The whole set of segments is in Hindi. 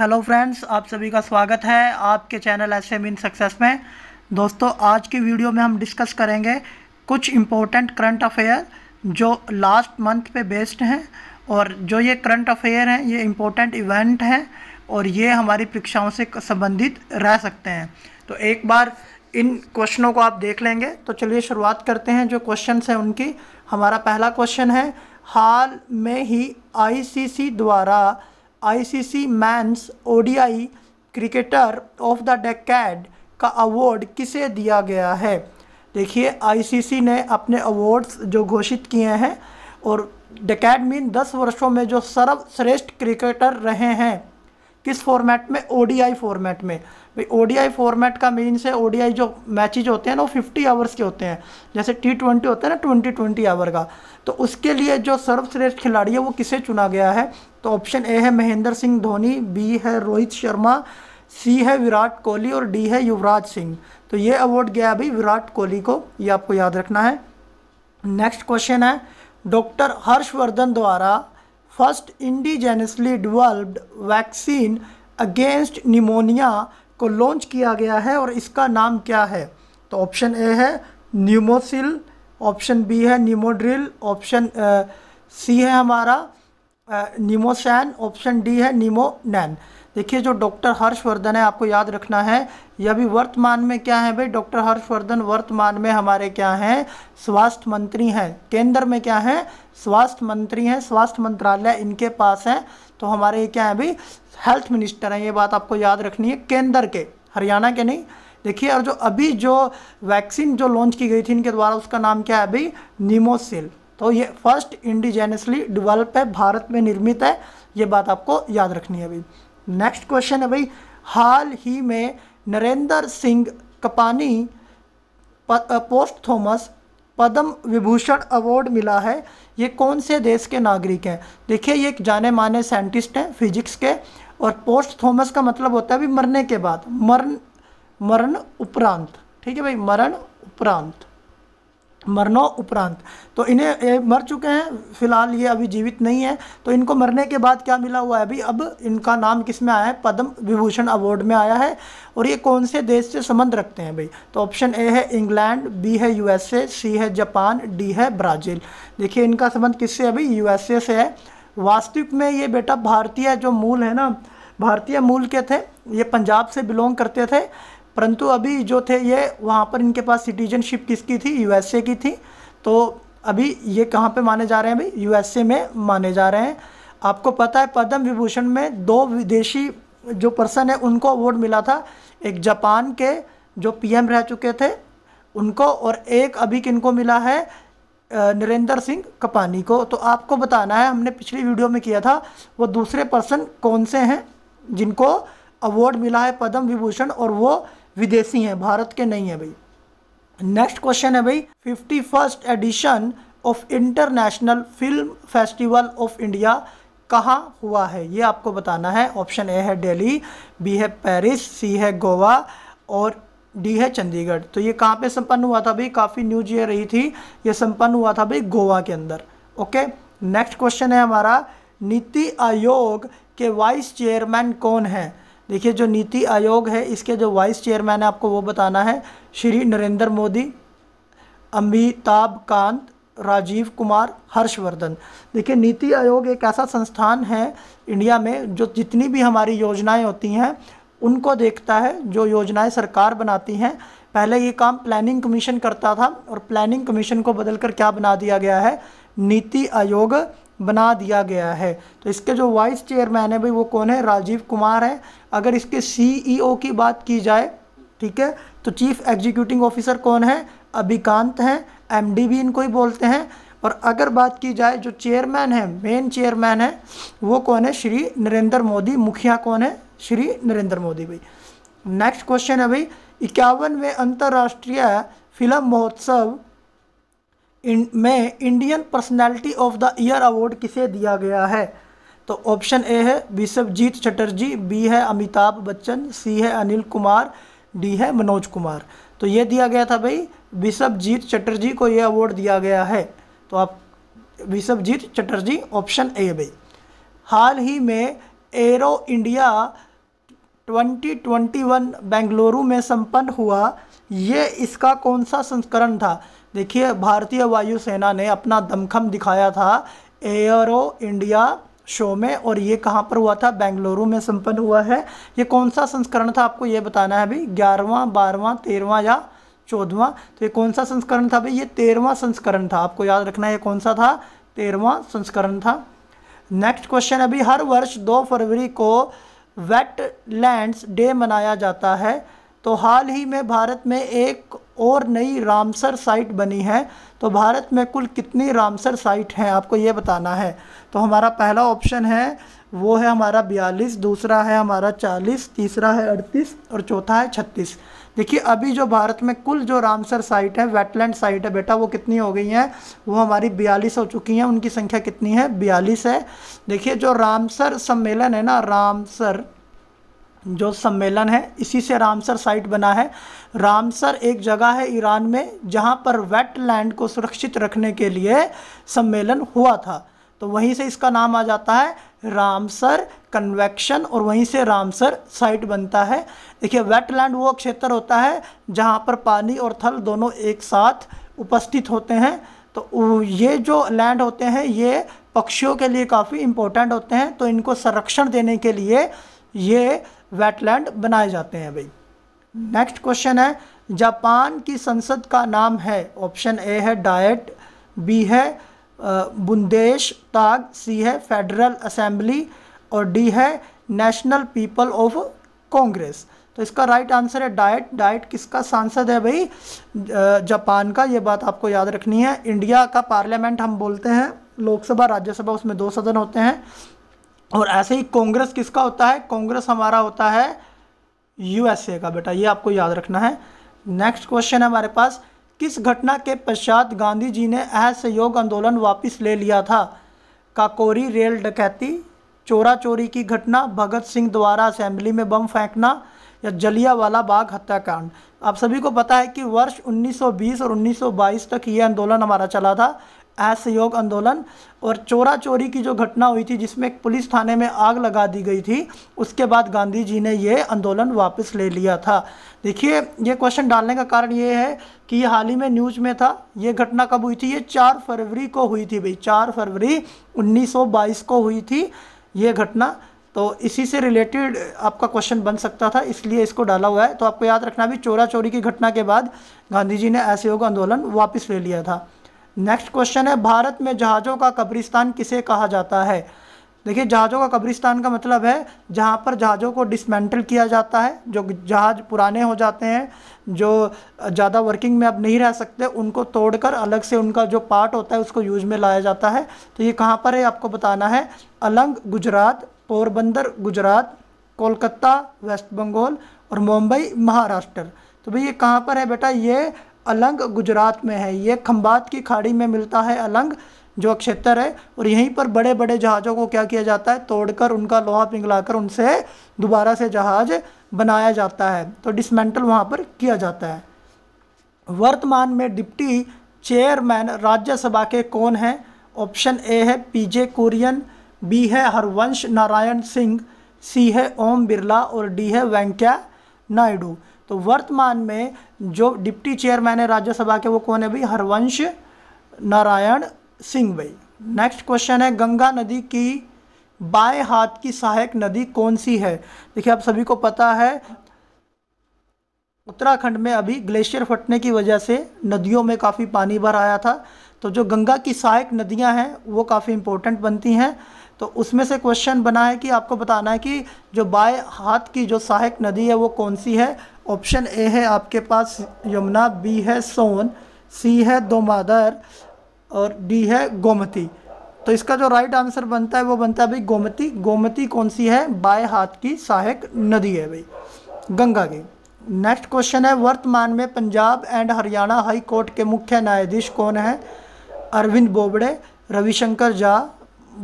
हेलो फ्रेंड्स आप सभी का स्वागत है आपके channel S M in success में दोस्तों आज की वीडियो में हम डिस्कस करेंगे कुछ इम्पोर्टेंट करंट अफेयर जो लास्ट मंथ पे बेस्ड हैं और जो ये करंट अफेयर हैं ये इम्पोर्टेंट इवेंट हैं और ये हमारी परीक्षाओं से संबंधित रह सकते हैं तो एक बार इन क्वेश्चनों को आप देख लेंगे तो चलिए शुरुआत करते हैं जो क्वेश्चन हैं उनकी हमारा पहला क्वेश्चन है हाल में ही आईसीसी द्वारा ICC men's ODI cricketer of the decade का अवार्ड किसे दिया गया है देखिए आईसीसी ने अपने अवार्ड्स जो घोषित किए हैं और डेकेड मीन दस वर्षों में जो सर्वश्रेष्ठ क्रिकेटर रहे हैं किस फॉर्मेट में ओडीआई फॉर्मेट में भाई आई फॉर्मेट का मीन्स है ओडीआई जो मैचेज होते हैं ना वो फिफ्टी आवर्स के होते हैं जैसे टी ट्वेंटी होता है ना ट्वेंटी ट्वेंटी आवर का तो उसके लिए जो सर्वश्रेष्ठ खिलाड़ी है वो किसे चुना गया है तो ऑप्शन ए है महेंद्र सिंह धोनी बी है रोहित शर्मा सी है विराट कोहली और डी है युवराज सिंह तो ये अवार्ड गया अभी विराट कोहली को ये आपको याद रखना है नेक्स्ट क्वेश्चन है डॉक्टर हर्षवर्धन द्वारा first indigenously developed vaccine against pneumonia को लॉन्च किया गया है और इसका नाम क्या है तो ऑप्शन ए है न्यूमोसिल ऑप्शन बी है न्यूमोड्रिल ऑप्शन सी है हमारा न्यूमोसैन ऑप्शन डी है नैन देखिए जो डॉक्टर हर्षवर्धन है आपको याद रखना है ये अभी वर्तमान में क्या है भाई डॉक्टर हर्षवर्धन वर्तमान में हमारे क्या हैं स्वास्थ्य मंत्री हैं केंद्र में क्या हैं स्वास्थ्य मंत्री हैं स्वास्थ्य मंत्रालय इनके पास है तो हमारे क्या है अभी हेल्थ मिनिस्टर हैं ये बात आपको याद रखनी है केंद्र के हरियाणा के नहीं देखिए और जो अभी जो वैक्सीन जो लॉन्च की गई थी इनके द्वारा उसका नाम क्या है अभी निमोसिल तो ये फर्स्ट इंडिजेनसली डिवेल्प है भारत में निर्मित है ये बात आपको याद रखनी है अभी नेक्स्ट क्वेश्चन है भाई हाल ही में Narendra Singh Kapany posthumous Padma Vibhushan award मिला है ये कौन से देश के नागरिक हैं देखिए ये एक जाने माने साइंटिस्ट हैं फिजिक्स के और पोस्ट थॉमस का मतलब होता है भी मरने के बाद मरण मरण उपरांत ठीक है भाई मरण उपरांत मरनो उपरांत तो इन्हें मर चुके हैं फिलहाल ये अभी जीवित नहीं है तो इनको मरने के बाद क्या मिला हुआ है अभी अब इनका नाम किस में आया है पद्म विभूषण अवार्ड में आया है और ये कौन से देश से संबंध रखते हैं भाई तो ऑप्शन ए है इंग्लैंड बी है यूएसए सी है जापान डी है ब्राज़ील देखिए इनका संबंध किससे है भाई यूएसए से है वास्तविक में ये बेटा भारतीय जो मूल है ना भारतीय मूल के थे ये पंजाब से बिलोंग करते थे परंतु अभी जो थे ये वहाँ पर इनके पास सिटीजनशिप किसकी थी यूएसए की थी तो अभी ये कहाँ पे माने जा रहे हैं भाई यूएसए में माने जा रहे हैं आपको पता है पद्म विभूषण में दो विदेशी जो पर्सन है उनको अवार्ड मिला था एक जापान के जो पीएम रह चुके थे उनको और एक अभी किनको मिला है नरेंद्र सिंह कपानी को तो आपको बताना है हमने पिछली वीडियो में किया था वो दूसरे पर्सन कौन से हैं जिनको अवार्ड मिला है पद्म विभूषण और वो विदेशी हैं भारत के नहीं है भाई नेक्स्ट क्वेश्चन है भाई fifty first edition of international film festival of India कहाँ हुआ है ये आपको बताना है ऑप्शन ए है दिल्ली बी है पेरिस सी है गोवा और डी है चंडीगढ़ तो ये कहाँ पे संपन्न हुआ था भाई काफ़ी न्यूज ये रही थी ये संपन्न हुआ था भाई गोवा के अंदर ओके नेक्स्ट क्वेश्चन है हमारा नीति आयोग के वाइस चेयरमैन कौन है देखिए जो नीति आयोग है इसके जो वाइस चेयरमैन है आपको वो बताना है श्री नरेंद्र मोदी अमिताभ कांत राजीव कुमार हर्षवर्धन देखिए नीति आयोग एक ऐसा संस्थान है इंडिया में जो जितनी भी हमारी योजनाएं होती हैं उनको देखता है जो योजनाएं सरकार बनाती हैं पहले ये काम प्लानिंग कमीशन करता था और प्लानिंग कमीशन को बदलकर क्या बना दिया गया है नीति आयोग बना दिया गया है तो इसके जो वाइस चेयरमैन है भाई वो कौन है राजीव कुमार है अगर इसके सीईओ e की बात की जाए ठीक है तो चीफ एग्जीक्यूटिव ऑफिसर कौन है अभिकांत हैं एम भी इनको ही बोलते हैं और अगर बात की जाए जो चेयरमैन है मेन चेयरमैन है वो कौन है श्री नरेंद्र मोदी मुखिया कौन है श्री नरेंद्र मोदी भाई नेक्स्ट क्वेश्चन है भाई इक्यावनवे अंतर्राष्ट्रीय फिल्म महोत्सव इन, में Indian personality of the year award किसे दिया गया है तो ऑप्शन ए है विश्वजीत चटर्जी बी है अमिताभ बच्चन सी है अनिल कुमार डी है मनोज कुमार तो ये दिया गया था भाई विश्वजीत चटर्जी को ये अवार्ड दिया गया है तो आप विश्वजीत चटर्जी ऑप्शन ए भाई हाल ही में एरो इंडिया 2021 बेंगलुरु में संपन्न हुआ ये इसका कौन सा संस्करण था देखिए भारतीय वायुसेना ने अपना दमखम दिखाया था एयरो इंडिया शो में और ये कहाँ पर हुआ था बेंगलुरु में संपन्न हुआ है ये कौन सा संस्करण था आपको ये बताना है अभी ग्यारहवा बारहवा तेरहवा या चौदहवा तो ये कौन सा संस्करण था भाई ये तेरहवा संस्करण था आपको याद रखना है ये कौन सा था तेरहवा संस्करण था नेक्स्ट क्वेश्चन अभी हर वर्ष दो फरवरी को वेटलैंड्स डे मनाया जाता है तो हाल ही में भारत में एक और नई रामसर साइट बनी है तो भारत में कुल कितनी रामसर साइट हैं आपको ये बताना है तो हमारा पहला ऑप्शन है वो है हमारा बयालीस दूसरा है हमारा चालीस तीसरा है अड़तीस और चौथा है छत्तीस देखिए अभी जो भारत में कुल जो रामसर साइट है वेटलैंड साइट है बेटा वो कितनी हो गई हैं वो हमारी बयालीस हो चुकी हैं उनकी संख्या कितनी है बयालीस है देखिए जो रामसर सम्मेलन है ना रामसर जो सम्मेलन है इसी से रामसर साइट बना है रामसर एक जगह है ईरान में जहां पर वेट लैंड को सुरक्षित रखने के लिए सम्मेलन हुआ था तो वहीं से इसका नाम आ जाता है रामसर कन्वेक्शन और वहीं से रामसर साइट बनता है देखिए वेटलैंड वो क्षेत्र होता है जहाँ पर पानी और थल दोनों एक साथ उपस्थित होते हैं तो ये जो लैंड होते हैं ये पक्षियों के लिए काफ़ी इम्पोर्टेंट होते हैं तो इनको संरक्षण देने के लिए ये वेटलैंड बनाए जाते हैं भाई नेक्स्ट क्वेश्चन है जापान की संसद का नाम है ऑप्शन ए है डायट बी है बुंदेश ताग सी है फेडरल असेंबली और डी है नेशनल पीपल ऑफ कांग्रेस तो इसका राइट आंसर है डाइट डाइट किसका सांसद है भाई जापान का ये बात आपको याद रखनी है इंडिया का पार्लियामेंट हम बोलते हैं लोकसभा राज्यसभा उसमें दो सदन होते हैं और ऐसे ही कांग्रेस किसका होता है कांग्रेस हमारा होता है यूएसए का बेटा ये आपको याद रखना है नेक्स्ट क्वेश्चन है हमारे पास किस घटना के पश्चात गांधी जी ने असहयोग आंदोलन वापस ले लिया था काकोरी रेल डकैती चोरा चोरी की घटना भगत सिंह द्वारा असेंबली में बम फेंकना या जलियावाला बाग हत्याकांड आप सभी को पता है कि वर्ष 1920 और 1922 तक ये आंदोलन हमारा चला था असहयोग आंदोलन और चोरा चोरी की जो घटना हुई थी जिसमें एक पुलिस थाने में आग लगा दी गई थी उसके बाद गांधी जी ने ये आंदोलन वापस ले लिया था देखिए ये क्वेश्चन डालने का कारण ये है कि ये हाल ही में न्यूज में था ये घटना कब हुई थी ये चार फरवरी को हुई थी भाई चार फरवरी उन्नीस को हुई थी ये घटना तो इसी से रिलेटेड आपका क्वेश्चन बन सकता था इसलिए इसको डाला हुआ है तो आपको याद रखना भी चोरा चोरी की घटना के बाद गांधी जी ने असहयोग आंदोलन वापस ले लिया था नेक्स्ट क्वेश्चन है भारत में जहाज़ों का कब्रिस्तान किसे कहा जाता है देखिए जहाज़ों का कब्रिस्तान का मतलब है जहाँ पर जहाज़ों को डिसमेंटल किया जाता है जो जहाज़ पुराने हो जाते हैं जो ज़्यादा वर्किंग में अब नहीं रह सकते उनको तोड़कर अलग से उनका जो पार्ट होता है उसको यूज में लाया जाता है तो ये कहाँ पर है आपको बताना है अलंग गुजरात पोरबंदर गुजरात कोलकाता वेस्ट बंगाल और मुंबई महाराष्ट्र तो भाई ये कहाँ पर है बेटा ये अलंग गुजरात में है ये खम्बात की खाड़ी में मिलता है अलंग जो क्षेत्र है और यहीं पर बड़े बड़े जहाज़ों को क्या किया जाता है तोड़कर उनका लोहा पिघलाकर उनसे दोबारा से जहाज़ बनाया जाता है तो डिसमेंटल वहाँ पर किया जाता है वर्तमान में डिप्टी चेयरमैन राज्यसभा के कौन हैं ऑप्शन ए है पीजे कुरियन बी है हरवंश नारायण सिंह सी है ओम बिरला और डी है वेंकैया नायडू तो वर्तमान में जो डिप्टी चेयरमैन है राज्यसभा के वो कौन है भाई हरवंश नारायण सिंह भाई नेक्स्ट क्वेश्चन है गंगा नदी की बाएं हाथ की सहायक नदी कौन सी है देखिए आप सभी को पता है उत्तराखंड में अभी ग्लेशियर फटने की वजह से नदियों में काफ़ी पानी भर आया था तो जो गंगा की सहायक नदियां हैं वो काफ़ी इंपॉर्टेंट बनती हैं तो उसमें से क्वेश्चन बना है कि आपको बताना है कि जो बाएं हाथ की जो सहायक नदी है वो कौन सी है ऑप्शन ए है आपके पास यमुना बी है सोन सी है दोमादर और डी है गोमती तो इसका जो राइट आंसर बनता है वो बनता है भाई गोमती गोमती कौन सी है बाय हाथ की सहायक नदी है भाई गंगा की नेक्स्ट क्वेश्चन है वर्तमान में Punjab and Haryana high court के मुख्य न्यायाधीश कौन है अरविंद बोबड़े रविशंकर झा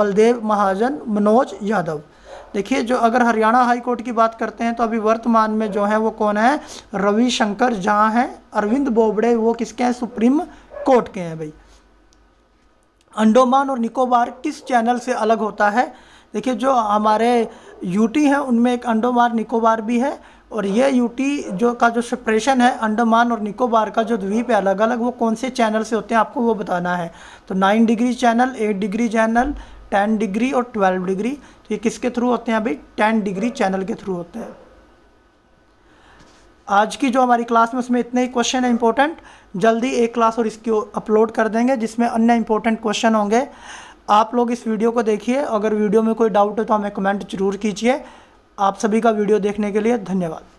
बलदेव महाजन मनोज यादव देखिए जो अगर हरियाणा हाई कोर्ट की बात करते हैं तो अभी वर्तमान में जो है वो कौन है रविशंकर जहाँ हैं अरविंद बोबड़े वो किसके हैं सुप्रीम कोर्ट के हैं भाई अंडोमान और निकोबार किस चैनल से अलग होता है देखिए जो हमारे यूटी हैं उनमें एक अंडोमान निकोबार भी है और ये यूटी जो का जो सेपरेशन है अंडमान और निकोबार का जो द्वीप है अलग अलग वो कौन से चैनल से होते हैं आपको वो बताना है तो nine degree channel eight degree channel ten degree और ट्वेल्व डिग्री तो ये किसके थ्रू होते हैं भाई टेन डिग्री चैनल के थ्रू होते हैं आज की जो हमारी क्लास में उसमें इतने ही क्वेश्चन है इंपॉर्टेंट जल्दी एक क्लास और इसकी अपलोड कर देंगे जिसमें अन्य इंपॉर्टेंट क्वेश्चन होंगे आप लोग इस वीडियो को देखिए अगर वीडियो में कोई डाउट हो तो हमें कमेंट जरूर कीजिए आप सभी का वीडियो देखने के लिए धन्यवाद